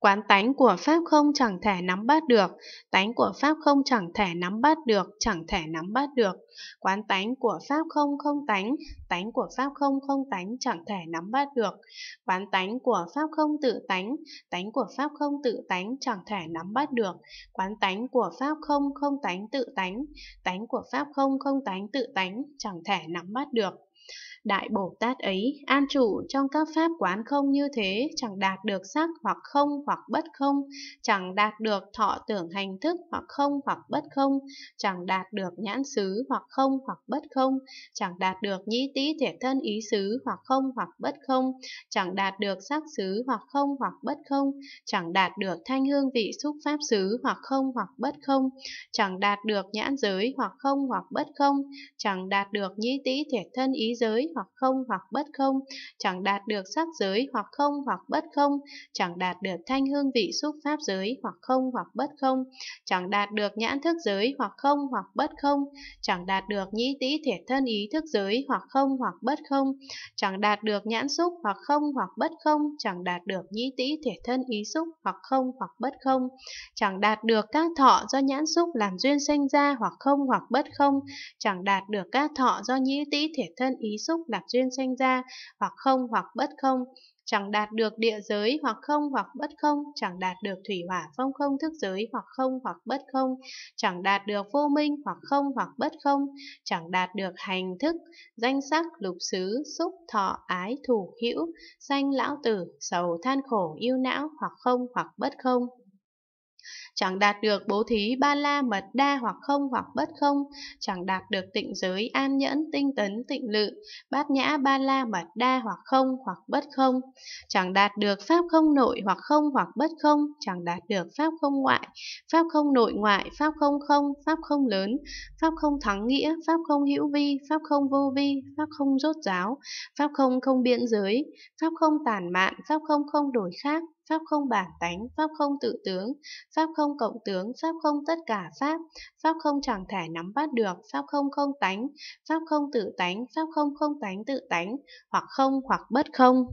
Quán tánh của Pháp không chẳng thể nắm bắt được, tánh của Pháp không chẳng thể nắm bắt được, chẳng thể nắm bắt được. Quán tánh của Pháp không không tánh, tánh của Pháp không không tánh, chẳng thể nắm bắt được. Quán tánh của Pháp không tự tánh, tánh của Pháp không tự tánh, chẳng thể nắm bắt được. Quán tánh của Pháp không không tánh tự tánh, tánh của Pháp không không tánh tự tánh, chẳng thể nắm bắt được. Đại Bồ Tát ấy an trụ trong các pháp quán không như thế, chẳng đạt được sắc hoặc không hoặc bất không, chẳng đạt được thọ tưởng hành thức hoặc không hoặc bất không, chẳng đạt được nhãn xứ hoặc không hoặc bất không, chẳng đạt được nhĩ tý thể thân ý xứ hoặc không hoặc bất không, chẳng đạt được sắc xứ hoặc không hoặc bất không, chẳng đạt được thanh hương vị xúc pháp xứ hoặc không hoặc bất không, chẳng đạt được nhãn giới hoặc không hoặc bất không, chẳng đạt được nhĩ tý thể thân ý trí giới hoặc không hoặc bất không, chẳng đạt được sắc giới hoặc không hoặc bất không, chẳng đạt được thanh hương vị xúc pháp giới hoặc không hoặc bất không, chẳng đạt được nhãn thức giới hoặc không hoặc bất không, chẳng đạt được nhĩ tĩ thể thân ý thức giới hoặc không hoặc bất không, chẳng đạt được nhãn xúc hoặc không hoặc bất không, chẳng đạt được nhĩ tĩ thể thân ý xúc hoặc không hoặc bất không, chẳng đạt được các thọ do nhãn xúc làm duyên sinh ra hoặc không hoặc bất không, chẳng đạt được các thọ do nhĩ tĩ thể thân ý xúc đạp duyên sanh ra, hoặc không hoặc bất không, chẳng đạt được địa giới hoặc không hoặc bất không, chẳng đạt được thủy hỏa phong không thức giới hoặc không hoặc bất không, chẳng đạt được vô minh hoặc không hoặc bất không, chẳng đạt được hành thức, danh sắc, lục xứ, xúc, thọ, ái, thủ, hữu, sanh lão tử, sầu than khổ, yêu não hoặc không hoặc bất không chẳng đạt được bố thí ba la mật đa hoặc không hoặc bất không, chẳng đạt được tịnh giới an nhẫn tinh tấn tịnh lự, bát nhã ba la mật đa hoặc không hoặc bất không, chẳng đạt được pháp không nội hoặc không hoặc bất không, chẳng đạt được pháp không ngoại, pháp không nội ngoại, pháp không không, pháp không lớn, pháp không thắng nghĩa, pháp không hữu vi, pháp không vô vi, pháp không rốt ráo, pháp không không biện giới, pháp không tàn mạn, pháp không không đổi khác, Pháp không bản tánh, Pháp không tự tướng, Pháp không cộng tướng, Pháp không tất cả Pháp, Pháp không chẳng thể nắm bắt được, Pháp không không tánh, Pháp không tự tánh, Pháp không không tánh tự tánh, hoặc không hoặc bất không.